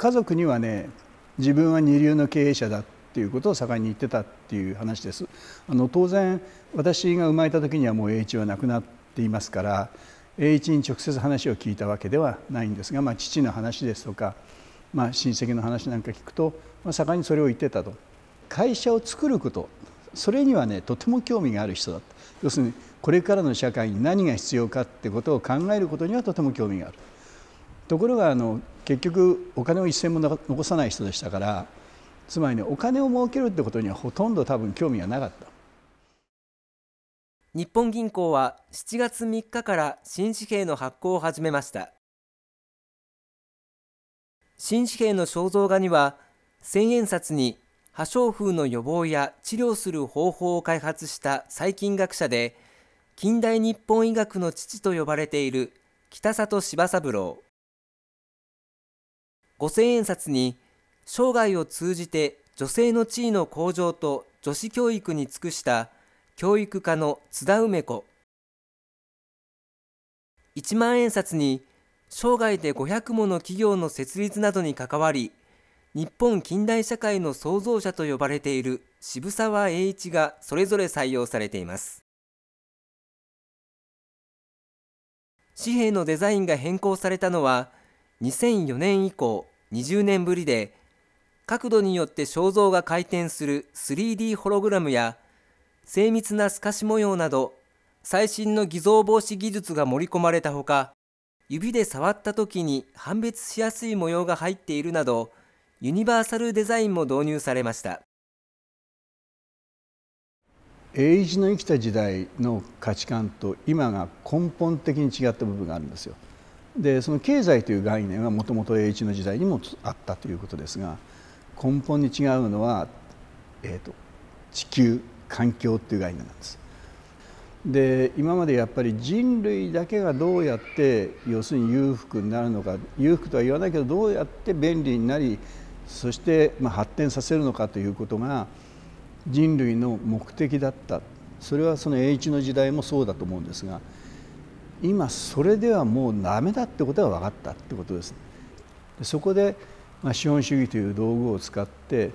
家族にはね自分は二流の経営者だっていうことを盛んに言ってたっていう話ですあの当然私が生まれた時にはもう栄一は亡くなっていますから栄一に直接話を聞いたわけではないんですが、まあ、父の話ですとか、まあ、親戚の話なんか聞くと、まあ、盛んにそれを言ってたと会社を作ることそれにはねとても興味がある人だった要するにこれからの社会に何が必要かってことを考えることにはとても興味がある。ところがあの結局お金を一銭も残さない人でしたからつまりねお金を儲けるってことにはほとんど多分興味がなかった日本銀行は7月3日から新紙幣の発行を始めました新紙幣の肖像画には千円札に破傷風の予防や治療する方法を開発した細菌学者で近代日本医学の父と呼ばれている北里柴三郎5000円札に生涯を通じて女性の地位の向上と女子教育に尽くした教育家の津田梅子1万円札に生涯で500もの企業の設立などに関わり日本近代社会の創造者と呼ばれている渋沢栄一がそれぞれ採用されています紙幣のデザインが変更されたのは2004年以降20年ぶりで、角度によって肖像が回転する 3D ホログラムや、精密な透かし模様など、最新の偽造防止技術が盛り込まれたほか、指で触った時に判別しやすい模様が入っているなど、ユニバーサルデザインも導入されました。英一の生きた時代の価値観と今が根本的に違った部分があるんですよ。でその経済という概念はもともと栄一の時代にもあったということですが根本に違うのは、えーと、地球環境っていう概念なんです。で今までやっぱり人類だけがどうやって要するに裕福になるのか裕福とは言わないけどどうやって便利になりそしてま発展させるのかということが人類の目的だったそれはその栄一の時代もそうだと思うんですが今それではもうダメだってことが分かったってことです。そこで、まあ、資本主義という道具を使って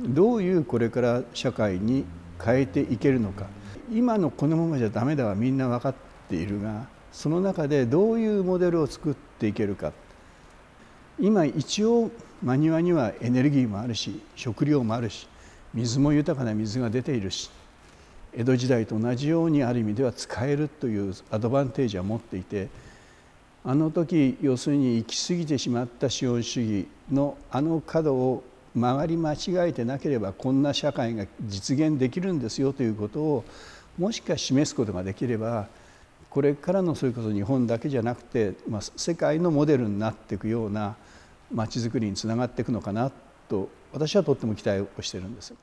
どういうこれから社会に変えていけるのか今のこのままじゃダメだはみんな分かっているがその中でどういうモデルを作っていけるか今一応間庭にはエネルギーもあるし食料もあるし水も豊かな水が出ているし江戸時代と同じようにある意味では使えるというアドバンテージは持っていてあの時要するに行き過ぎてしまった資本主義のあの角を曲がり間違えてなければこんな社会が実現できるんですよということをもしか示すことができればこれからのそれこそ日本だけじゃなくて、まあ、世界のモデルになっていくようなまちづくりにつながっていくのかなと私はとっても期待をしてるんです。